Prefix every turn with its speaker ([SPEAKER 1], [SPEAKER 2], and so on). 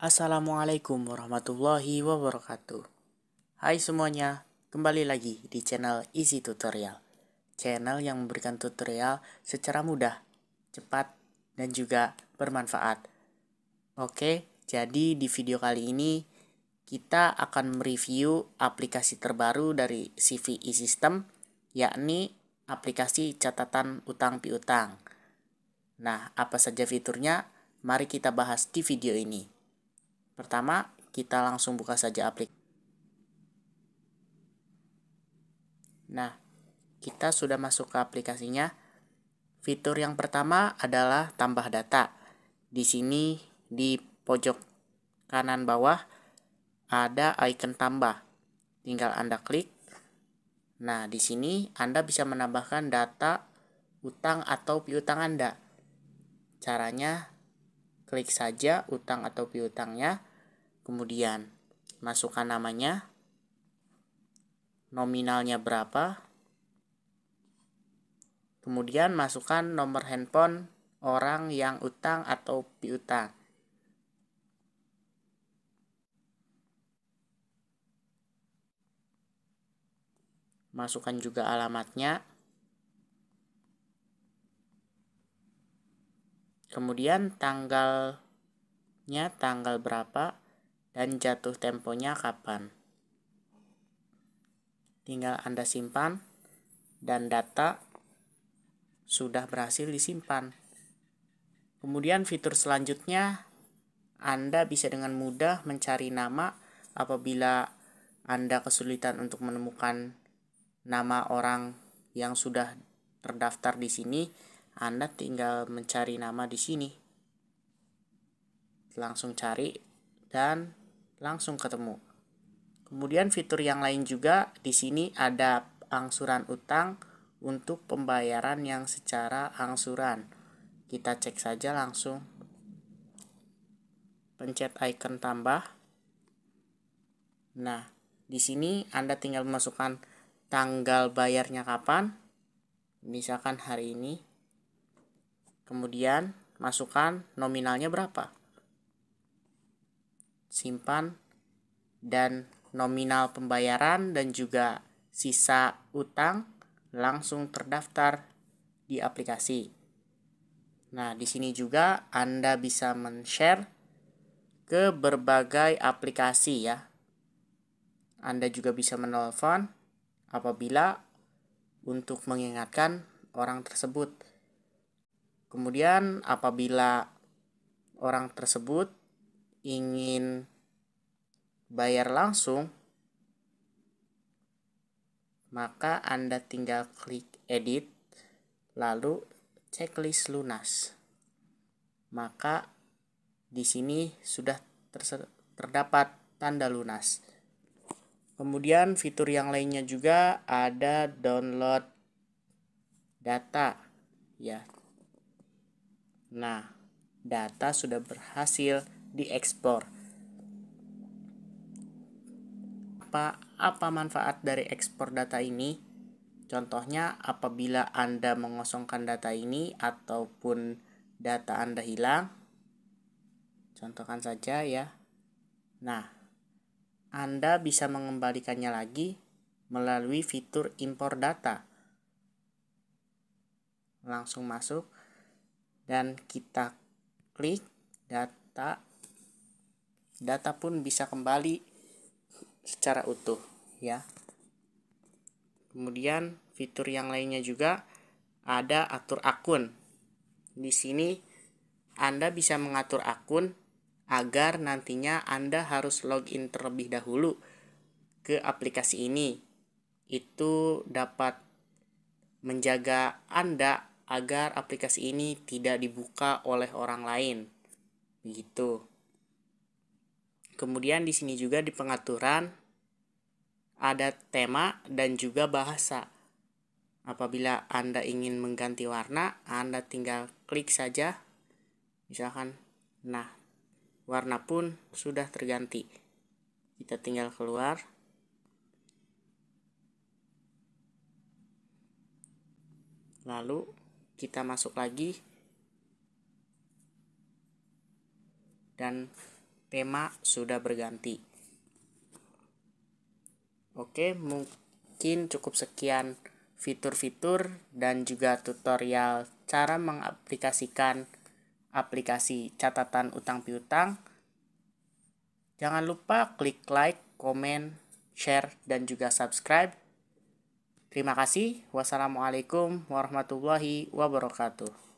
[SPEAKER 1] Assalamualaikum warahmatullahi wabarakatuh Hai semuanya, kembali lagi di channel Easy Tutorial Channel yang memberikan tutorial secara mudah, cepat, dan juga bermanfaat Oke, jadi di video kali ini kita akan mereview aplikasi terbaru dari Cvi System yakni aplikasi catatan utang piutang. Nah, apa saja fiturnya? Mari kita bahas di video ini. Pertama, kita langsung buka saja aplikasi. Nah, kita sudah masuk ke aplikasinya. Fitur yang pertama adalah tambah data. Di sini di pojok kanan bawah ada icon tambah. Tinggal Anda klik. Nah, di sini Anda bisa menambahkan data utang atau piutang Anda. Caranya klik saja utang atau piutangnya. Kemudian masukkan namanya, nominalnya berapa, kemudian masukkan nomor handphone orang yang utang atau piutang. Masukkan juga alamatnya. Kemudian tanggalnya tanggal berapa? dan jatuh temponya kapan. Tinggal Anda simpan dan data sudah berhasil disimpan. Kemudian fitur selanjutnya Anda bisa dengan mudah mencari nama apabila Anda kesulitan untuk menemukan nama orang yang sudah terdaftar di sini, Anda tinggal mencari nama di sini. Langsung cari dan langsung ketemu. Kemudian fitur yang lain juga di sini ada angsuran utang untuk pembayaran yang secara angsuran. Kita cek saja langsung. Pencet icon tambah. Nah, di sini Anda tinggal masukkan tanggal bayarnya kapan. Misalkan hari ini. Kemudian masukkan nominalnya berapa simpan dan nominal pembayaran dan juga sisa utang langsung terdaftar di aplikasi. Nah, di sini juga Anda bisa men-share ke berbagai aplikasi ya. Anda juga bisa menelpon apabila untuk mengingatkan orang tersebut. Kemudian apabila orang tersebut ingin bayar langsung, maka Anda tinggal klik edit, lalu checklist lunas. Maka di sini sudah terdapat tanda lunas. Kemudian fitur yang lainnya juga ada download data ya. Nah, data sudah berhasil diekspor. apa? Apa manfaat dari ekspor data ini? Contohnya, apabila Anda mengosongkan data ini ataupun data Anda hilang, contohkan saja ya. Nah, Anda bisa mengembalikannya lagi melalui fitur impor data. Langsung masuk dan kita klik data. Data pun bisa kembali secara utuh ya. Kemudian fitur yang lainnya juga ada atur akun. Di sini Anda bisa mengatur akun agar nantinya Anda harus login terlebih dahulu ke aplikasi ini. Itu dapat menjaga Anda agar aplikasi ini tidak dibuka oleh orang lain. Begitu. Kemudian di sini juga di pengaturan ada tema dan juga bahasa. Apabila Anda ingin mengganti warna, Anda tinggal klik saja. Misalkan, nah, warna pun sudah terganti. Kita tinggal keluar. Lalu kita masuk lagi dan tema sudah berganti. Oke, mungkin cukup sekian fitur-fitur dan juga tutorial cara mengaplikasikan aplikasi catatan utang piutang. Jangan lupa klik like, komen, share, dan juga subscribe. Terima kasih. Wassalamualaikum warahmatullahi wabarakatuh.